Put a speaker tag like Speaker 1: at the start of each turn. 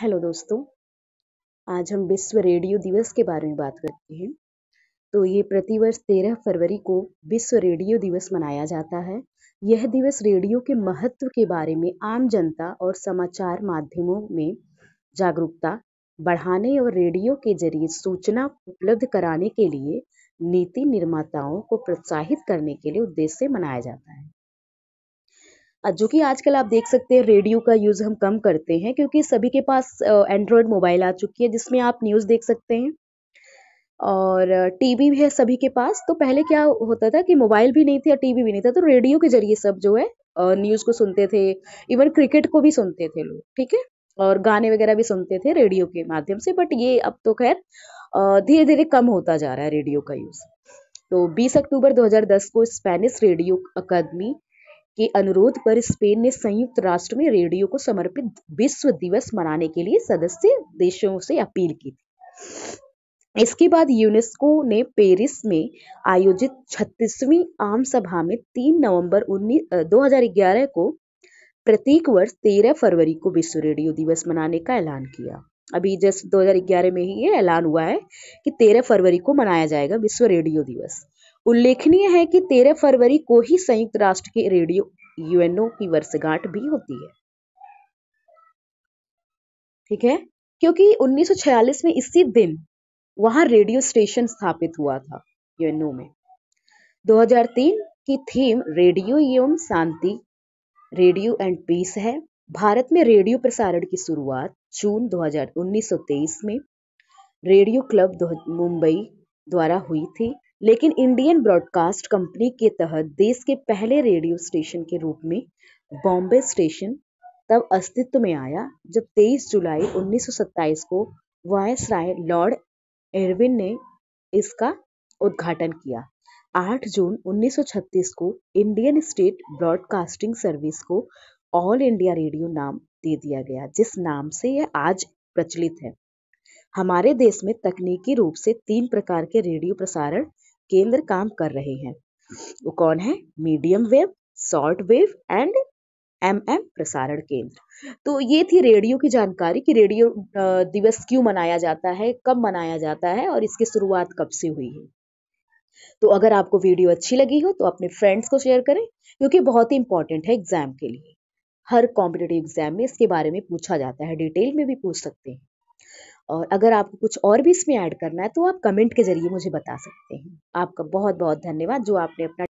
Speaker 1: hello दोस्तों आज हम विश्व रेडियो दिवस के बारे में बात करते हैं तो ये प्रतिवर्ष तेरह फरवरी को विश्व रेडियो दिवस मनाया जाता है यह दिवस रेडियो के महत्व के बारे में आम जनता और समाचार माध्यमों में जागरूकता बढ़ाने और रेडियो के जरिए सूचना उपलब्ध कराने के लिए नीति निर्माताओं को प्रोत्साहित करने के लिए उद्देश्य से मनाया जाता है जो कि आजकल आप देख सकते हैं रेडियो का यूज़ हम कम करते हैं क्योंकि सभी के पास एंड्रॉयड मोबाइल आ चुकी है जिसमें आप न्यूज़ देख सकते हैं और टीवी भी है सभी के पास तो पहले क्या होता था कि मोबाइल भी नहीं था टीवी भी नहीं था तो रेडियो के जरिए सब जो है न्यूज़ को सुनते थे इवन क्रिकेट को भी सुनते थे लोग ठीक है और गाने वगैरह भी सुनते थे रेडियो के माध्यम से बट ये अब तो खैर धीरे धीरे कम होता जा रहा है रेडियो का यूज़ तो 20 अक्टूबर 2010 को स्पेनिश रेडियो अकादमी के अनुरोध पर स्पेन ने संयुक्त राष्ट्र में रेडियो को समर्पित विश्व दिवस मनाने के लिए सदस्य देशों से अपील की थी इसके बाद यूनेस्को ने पेरिस में आयोजित 36वीं आम सभा में 3 नवंबर 19 2011 को प्रत्येक वर्ष 13 फरवरी को विश्व रेडियो दिवस मनाने का ऐलान किया अभी जस्ट 2011 में ही ये ऐलान हुआ है कि 13 फरवरी को मनाया जाएगा विश्व रेडियो दिवस उल्लेखनीय है कि 13 फरवरी को ही संयुक्त राष्ट्र के रेडियो यूएनओ की वर्षगांठ भी होती है ठीक है क्योंकि 1946 में इसी दिन वहां रेडियो स्टेशन स्थापित हुआ था यूएनओ में 2003 की थीम रेडियो एवं शांति रेडियो एंड पीस है भारत में रेडियो प्रसारण की शुरुआत जून 2000 में रेडियो क्लब मुंबई द्वारा हुई थी लेकिन इंडियन ब्रॉडकास्ट कंपनी के तहत देश के पहले रेडियो स्टेशन के रूप में बॉम्बे स्टेशन तब अस्तित्व में आया जब 23 जुलाई 1927 को वायस राय लॉर्ड एरविन ने इसका उद्घाटन किया 8 जून 1936 को इंडियन स्टेट ब्रॉडकास्टिंग सर्विस को ऑल इंडिया रेडियो नाम दे दिया गया जिस नाम से यह आज प्रचलित है हमारे देश में तकनीकी रूप से तीन प्रकार के रेडियो प्रसारण केंद्र काम कर रहे हैं वो कौन है medium wave short wave and M M प्रसारण केंद्र तो ये थी रेडियो की जानकारी कि रेडियो दिवस क्यों मनाया जाता है कब मनाया जाता है और इसकी शुरुआत कब से हुई है तो अगर आपको वीडियो अच्छी लगी हो तो अपने फ्रेंड्स को शेयर करें क्योंकि बहुत ही इंपॉर्टेंट है एग्जाम के लिए हर कॉम्पिटेटिव एग्जाम में इसके बारे में पूछा जाता है डिटेल में भी पूछ सकते हैं और अगर आपको कुछ और भी इसमें ऐड करना है तो आप कमेंट के जरिए मुझे बता सकते हैं आपका बहुत बहुत धन्यवाद जो आपने अपना